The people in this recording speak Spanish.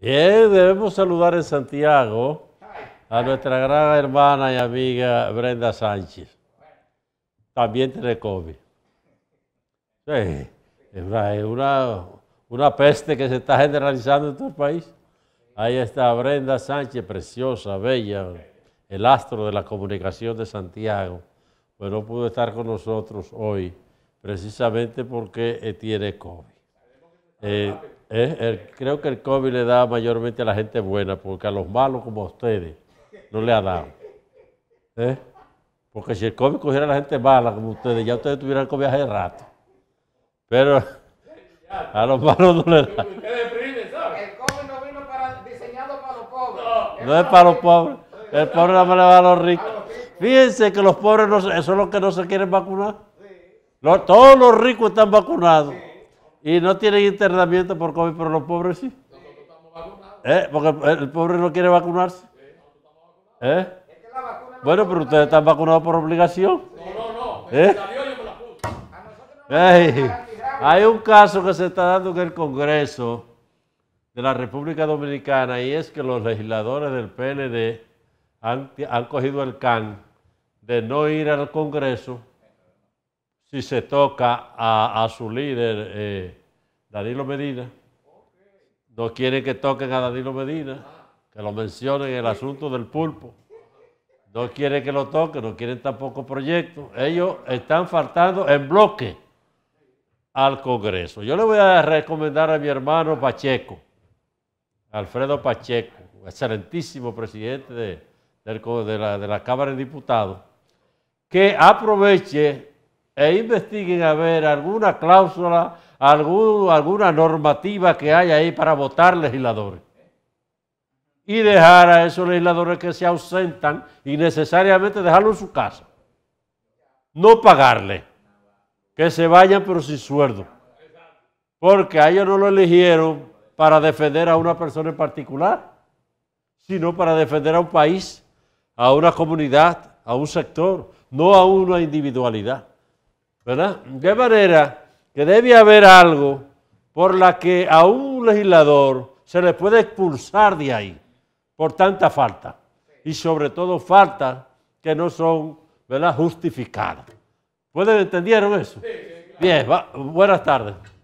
Bien, debemos saludar en Santiago a nuestra gran hermana y amiga Brenda Sánchez. También tiene COVID. Sí, es una, peste que se está generalizando en todo el país. Ahí está Brenda Sánchez, preciosa, bella, el astro de la comunicación de Santiago. Pues no pudo estar con nosotros hoy, precisamente porque eh, tiene COVID. Eh, creo que el COVID le da mayormente a la gente buena, porque a los malos como ustedes no le ha dado. ¿Eh? porque si el COVID cogiera a la gente mala como ustedes, ya ustedes tuvieran COVID hace rato. Pero a los malos no le da. El COVID no vino para, diseñado para los pobres. No, es para los pobres. El pobre la va a los ricos. Fíjense que los pobres no, son los que no se quieren vacunar. todos los ricos están vacunados. Y no tienen internamiento por COVID, pero los pobres sí. ¿Eh? eh porque el pobre no quiere vacunarse. ¿Eh? bueno, pero ustedes están vacunados por obligación. No, no, hay un caso que se está dando en el Congreso de la República Dominicana y es que los legisladores del PLD han cogido el can de no ir al Congreso si se toca a, su líder, eh, Danilo Medina. No quieren que toquen a Danilo Medina, que lo mencionen en el asunto del pulpo. No quieren que lo toquen, no quieren tampoco proyectos. Ellos están faltando en bloque al Congreso. Yo le voy a recomendar a mi hermano Pacheco, Alfredo Pacheco, excelentísimo presidente de la Cámara de Diputados, que aproveche e investiguen a ver alguna cláusula, algún, alguna normativa que haya ahí para votar legisladores. Y dejar a esos legisladores que se ausentan y necesariamente dejarlo en su casa. No pagarle. Que se vayan pero sin sueldo. Porque a ellos no lo eligieron para defender a una persona en particular, sino para defender a un país, a una comunidad, a un sector, no a una individualidad. ¿verdad? De manera que debe haber algo por la que a un legislador se le puede expulsar de ahí por tanta falta y sobre todo faltas que no son ¿verdad? justificadas. ¿Pueden entendieron eso? Bien, buenas tardes.